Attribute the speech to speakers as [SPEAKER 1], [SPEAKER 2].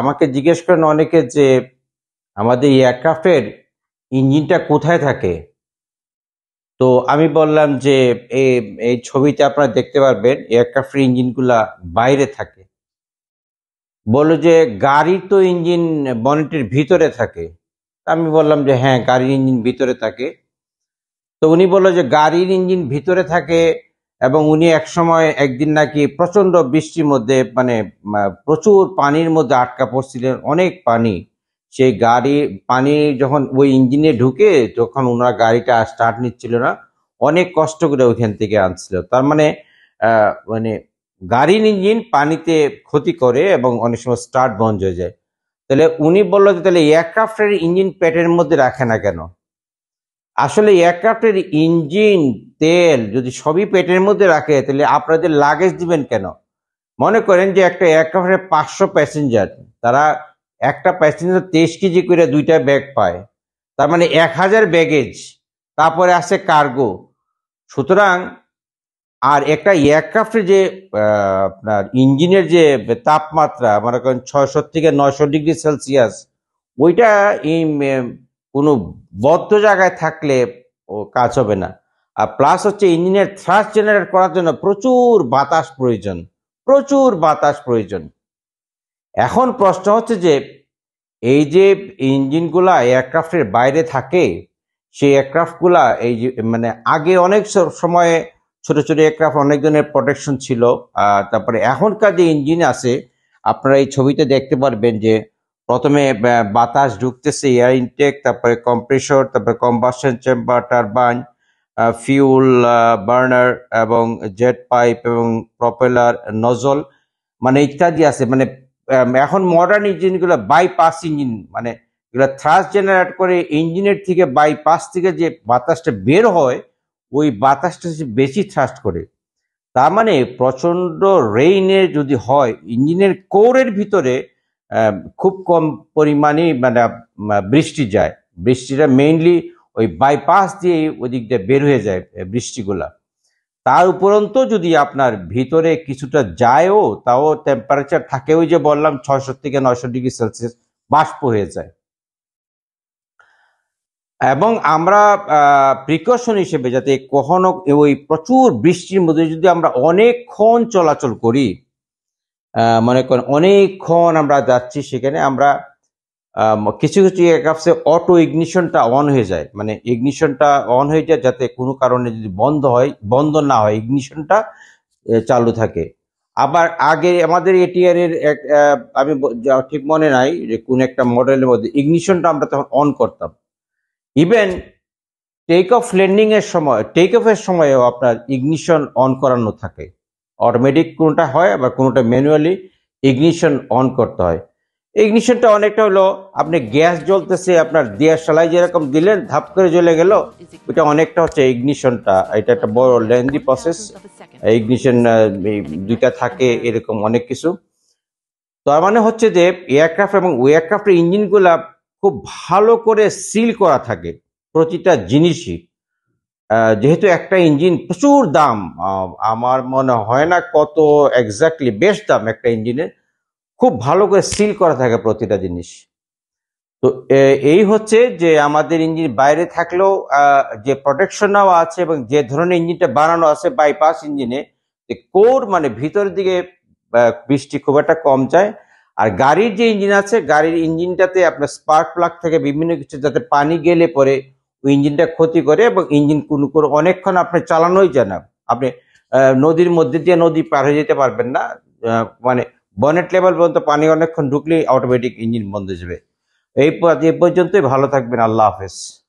[SPEAKER 1] আমাকে জিজ্ঞেস করেন অনেকে যে আমাদের এয়ারক্রাফ্টের ইঞ্জিনটা কোথায় থাকে তো আমি বললাম যে এই ছবিতে আপনারা দেখতে পারবেন এয়ারক্রাফ্টের ইঞ্জিনগুলা বাইরে থাকে বললো যে গাড়ির তো ইঞ্জিন বনেটের ভিতরে থাকে আমি বললাম যে হ্যাঁ গাড়ির ইঞ্জিন ভিতরে থাকে তো উনি বললো যে গাড়ির ইঞ্জিন ভিতরে থাকে এবং উনি একসময় একদিন নাকি প্রচণ্ড বৃষ্টির মধ্যে মানে প্রচুর পানির মধ্যে আটকা পড়ছিলেন অনেক পানি সেই গাড়ি পানি যখন ওই ইঞ্জিনে ঢুকে যখন ওনারা গাড়িটা স্টার্ট নিচ্ছিল না অনেক কষ্ট করে ওইখান থেকে আনছিল তার মানে মানে গাড়ির ইঞ্জিন পানিতে ক্ষতি করে এবং অনেক সময় স্টার্ট বন্ধ হয়ে যায় তাহলে উনি বললো যে তাহলে এয়ারক্রাফ্টের ইঞ্জিন পেটের মধ্যে রাখে না কেন আসলে এয়ারক্রাফটের ইঞ্জিন তেল যদি সবই পেটের মধ্যে রাখে তাহলে আপনাদের লাগেজ দিবেন কেন মনে করেন যে একটা এয়ারক্রাফটের পাঁচশো প্যাসেঞ্জার তারা একটা প্যাসেঞ্জার তেইশ কেজি করে দুইটা ব্যাগ পায় তার মানে এক হাজার ব্যাগেজ তারপরে আছে কার্গো সুতরাং আর একটা এয়ারক্রাফ্টের যে আপনার ইঞ্জিনের যে তাপমাত্রা মনে করেন ছয়শো থেকে নয়শো ডিগ্রি সেলসিয়াস ওইটা এই কোনো বদ্ধ জায়গায় থাকলে ও কাজ হবে না আর প্লাস হচ্ছে ইঞ্জিনের থ্রাস জেনারেট করার জন্য প্রচুর বাতাস প্রয়োজন প্রচুর বাতাস প্রয়োজন এখন প্রশ্ন হচ্ছে যে এই যে ইঞ্জিনগুলা এয়ারক্রাফ্টের বাইরে থাকে সেই এয়ারক্রাফ্টগুলা এই যে মানে আগে অনেক সময়ে ছোট ছোট এয়ারক্রাফ্ট অনেক ধরনের প্রোটেকশন ছিল তারপরে এখনকার যে ইঞ্জিন আছে আপনারা এই ছবিতে দেখতে পারবেন যে প্রথমে বাতাস ঢুকতেছে এয়ার ইনটেক তারপরে কম্প্রেসর তারপরে combustion chamber turbine fuel burner এবং জেট পাইপ এবং প্রপেলার নজল মানে ইত্যাদি আছে মানে এখন মডার্ন ইঞ্জিনগুলো বাইপাস ইঞ্জিন মানে এগুলো থ্রাস জেনারেট করে ইঞ্জিনের থেকে বাইপাস থেকে যে বাতাসটা বের হয় ওই বাতাসটা বেশি থ্রাস্ট করে তার মানে প্রচণ্ড রেইনে যদি হয় ইঞ্জিনের কোরের ভিতরে খুব কম পরিমাণে মানে বৃষ্টি যায় বৃষ্টিটা মেইনলি ওই বাইপাস দিয়ে ওদিক দিয়ে বের হয়ে যায় বৃষ্টিগুলা তার উপরন্ত যদি আপনার ভিতরে কিছুটা যায়ও তাও টেম্পারেচার থাকে ওই যে বললাম ছয়শো থেকে নয়শো ডিগ্রি সেলসিয়াস বাষ্প হয়ে যায় এবং আমরা প্রিকশন হিসেবে যাতে কখনো ওই প্রচুর বৃষ্টির মধ্যে যদি আমরা অনেকক্ষণ চলাচল করি মনে করেন অনেকক্ষণ আমরা যাচ্ছি সেখানে আমরা কিছু কিছু এয়ারক্রাফটে অটো ইগনিশনটা অন হয়ে যায় মানে ইগনিশনটা অন হয়ে যায় যাতে কোনো কারণে যদি বন্ধ হয় বন্ধ না হয় ইগনিশনটা চালু থাকে আবার আগে আমাদের এটিআর এর আমি ঠিক মনে নাই যে কোন একটা মডেলের মধ্যে ইগনিশনটা আমরা তখন অন করতাম ইভেন টেক অফ ল্যান্ডিং এর সময় টেক অফের সময়ও আপনার ইগনিশন অন করানো থাকে অটোমেটিক কোনোটা হয় আবার কোনোটা ম্যানুয়ালি ইগনিশন অন করতে হয় ইগনিশনটা অনেকটা হলো আপনি গ্যাস জ্বলতেছে আপনার দিয়া সালাই যেরকম দিলেন ধাপ করে জ্বলে গেল ওইটা অনেকটা হচ্ছে ইগনিশনটা এটা একটা বড় লেন্দি প্রসেস ইগনিশন দুইটা থাকে এরকম অনেক কিছু তার মানে হচ্ছে যে এয়ারক্রাফট এবং এয়ারক্রাফটের ইঞ্জিনগুলা খুব ভালো করে সিল করা থাকে প্রতিটা জিনিসই যেহেতু একটা ইঞ্জিন প্রচুর দাম আমার মনে হয় না কত এক্স্যাক্টলি বেশ দাম একটা ইঞ্জিনের খুব ভালো করে সিল করা থাকে প্রতিটা জিনিস তো এই হচ্ছে যে আমাদের ইঞ্জিন বাইরে থাকলেও যে প্রোটেকশনও নেওয়া আছে এবং যে ধরনের ইঞ্জিনটা বানানো আছে বাইপাস ইঞ্জিনে যে কোর মানে ভিতরের দিকে বৃষ্টি খুব একটা কম যায় আর গাড়ির যে ইঞ্জিন আছে গাড়ির ইঞ্জিনটাতে আপনার স্পার্ক প্লাগ থেকে বিভিন্ন কিছু যাতে পানি গেলে পরে ইঞ্জিনটা ক্ষতি করে এবং ইঞ্জিন কোনো কোনো অনেকক্ষণ আপনি চালানোই যায় না আপনি নদীর মধ্যে দিয়ে নদী পার হয়ে যেতে পারবেন না মানে বনেট লেভেল পর্যন্ত পানি অনেকক্ষণ ঢুকলেই অটোমেটিক ইঞ্জিন বন্ধ যাবে এই পর্যন্তই ভালো থাকবেন আল্লাহ হাফেজ